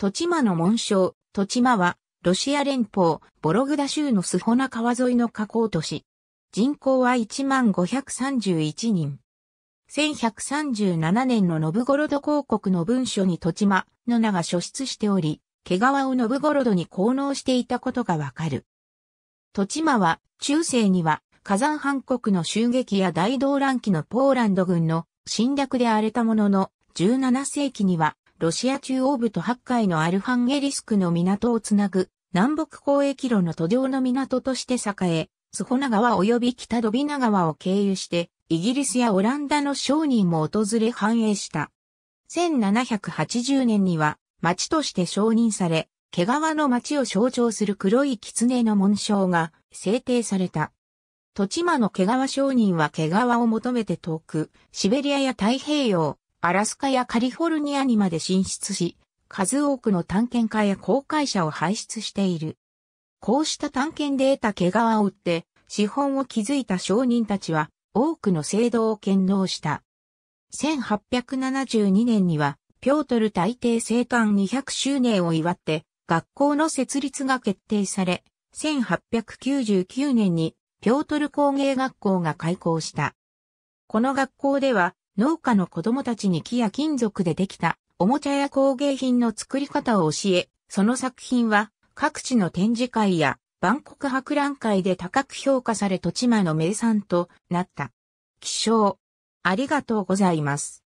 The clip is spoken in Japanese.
トチマの紋章、トチマは、ロシア連邦、ボログダ州のスホナ川沿いの河口都市。人口は1531人。1137年のノブゴロド公国の文書にトチマの名が書出しており、毛皮をノブゴロドに奉納していたことがわかる。トチマは、中世には、火山藩国の襲撃や大動乱期のポーランド軍の侵略で荒れたものの、17世紀にはロシア中央部と八海のアルファンゲリスクの港をつなぐ南北交易路の途上の港として栄え、スホナ川及び北ドビナ川を経由して、イギリスやオランダの商人も訪れ繁栄した。1780年には町として承認され、毛皮の町を象徴する黒い狐の紋章が制定された。土地間の毛皮商人は毛皮を求めて遠く、シベリアや太平洋、アラスカやカリフォルニアにまで進出し、数多くの探検家や公開者を輩出している。こうした探検で得た毛皮を売って、資本を築いた商人たちは、多くの制度を検納した。1872年には、ピョートル大帝生誕200周年を祝って、学校の設立が決定され、1899年に、ピョートル工芸学校が開校した。この学校では、農家の子供たちに木や金属でできたおもちゃや工芸品の作り方を教え、その作品は各地の展示会や万国博覧会で高く評価され土地間の名産となった。気象。ありがとうございます。